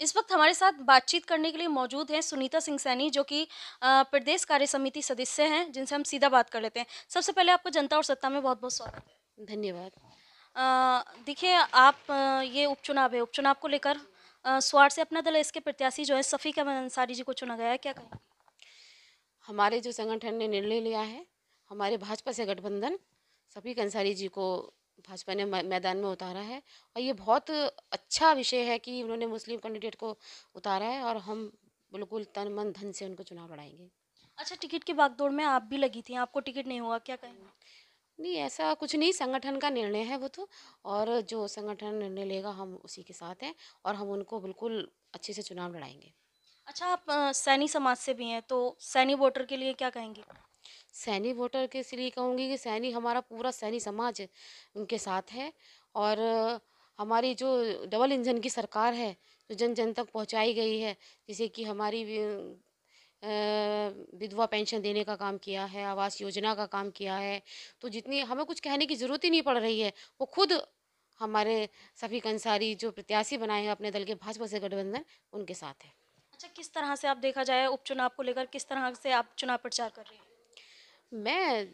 इस वक्त हमारे साथ बातचीत करने के लिए मौजूद हैं सुनीता सिंह सैनी जो कि प्रदेश कार्य समिति सदस्य हैं जिनसे हम सीधा बात कर लेते हैं सबसे पहले आपको जनता और सत्ता में बहुत बहुत स्वागत है धन्यवाद देखिए आप ये उपचुनाव है उपचुनाव को लेकर स्वार से अपना दल इसके प्रत्याशी जो है सफ़ीक अहमद अंसारी जी को चुना गया है क्या कहें हमारे जो संगठन ने निर्णय लिया है हमारे भाजपा से गठबंधन सफ़ीक अंसारी जी को भाजपा ने मैदान में उतारा है और ये बहुत अच्छा विषय है कि उन्होंने मुस्लिम कैंडिडेट को उतारा है और हम बिल्कुल तन मन धन से उनको चुनाव लड़ाएंगे अच्छा टिकट की बागदौड़ में आप भी लगी थी आपको टिकट नहीं हुआ क्या कहेंगे नहीं ऐसा कुछ नहीं संगठन का निर्णय है वो तो और जो संगठन निर्णय लेगा हम उसी के साथ हैं और हम उनको बिल्कुल अच्छे से चुनाव लड़ाएंगे अच्छा आप सैनी समाज से भी हैं तो सैनी वोटर के लिए क्या कहेंगे सैनी वोटर के इसलिए कहूँगी कि सैनी हमारा पूरा सैनी समाज उनके साथ है और हमारी जो डबल इंजन की सरकार है जो जन जन तक पहुँचाई गई है जैसे कि हमारी विधवा पेंशन देने का काम किया है आवास योजना का काम किया है तो जितनी हमें कुछ कहने की ज़रूरत ही नहीं पड़ रही है वो खुद हमारे सभी अंसारी जो प्रत्याशी बनाए हैं अपने दल के भाजपा से गठबंधन उनके साथ है अच्छा किस तरह से आप देखा जाए उपचुनाव को लेकर किस तरह से आप चुनाव प्रचार कर रहे हैं मैं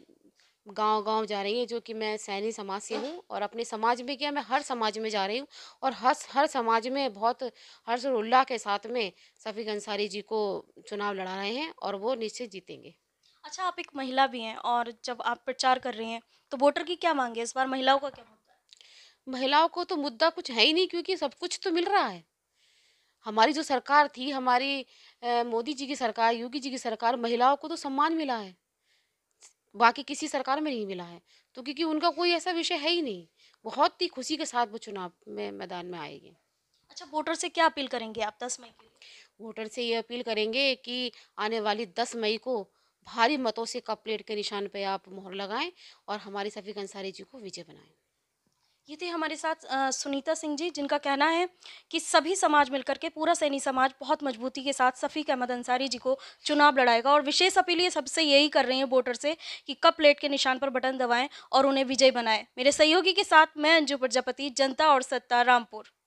गांव गांव जा रही है जो कि मैं सैनी समाज से हूँ और अपने समाज में क्या मैं हर समाज में जा रही हूँ और हर हर समाज में बहुत हर्षोल्लाह के साथ में सफी अंसारी जी को चुनाव लड़ा रहे हैं और वो निश्चित जीतेंगे अच्छा आप एक महिला भी हैं और जब आप प्रचार कर रही हैं तो वोटर की क्या मांगे इस बार महिलाओं का क्या मुद्दा है महिलाओं को तो मुद्दा कुछ है ही नहीं क्योंकि सब कुछ तो मिल रहा है हमारी जो सरकार थी हमारी मोदी जी की सरकार योगी जी की सरकार महिलाओं को तो सम्मान मिला है बाकी किसी सरकार में नहीं मिला है तो क्योंकि उनका कोई ऐसा विषय है ही नहीं बहुत ही खुशी के साथ वो चुनाव में मैदान में आएगी अच्छा वोटर से क्या अपील करेंगे आप दस मई के वोटर से ये अपील करेंगे कि आने वाली दस मई को भारी मतों से कप प्लेट के निशान पर आप मोहर लगाएं और हमारी सफी अंसारी जी को विजय बनाएं ये थे हमारे साथ सुनीता सिंह जी जिनका कहना है कि सभी समाज मिलकर के पूरा सैनी समाज बहुत मजबूती के साथ सफ़ीक अहमद अंसारी जी को चुनाव लड़ाएगा और विशेष अपील ये सबसे यही कर रही हैं वोटर से कि कप प्लेट के निशान पर बटन दबाएं और उन्हें विजय बनाएं मेरे सहयोगी के साथ मैं अंजू प्रजापति जनता और सत्ता रामपुर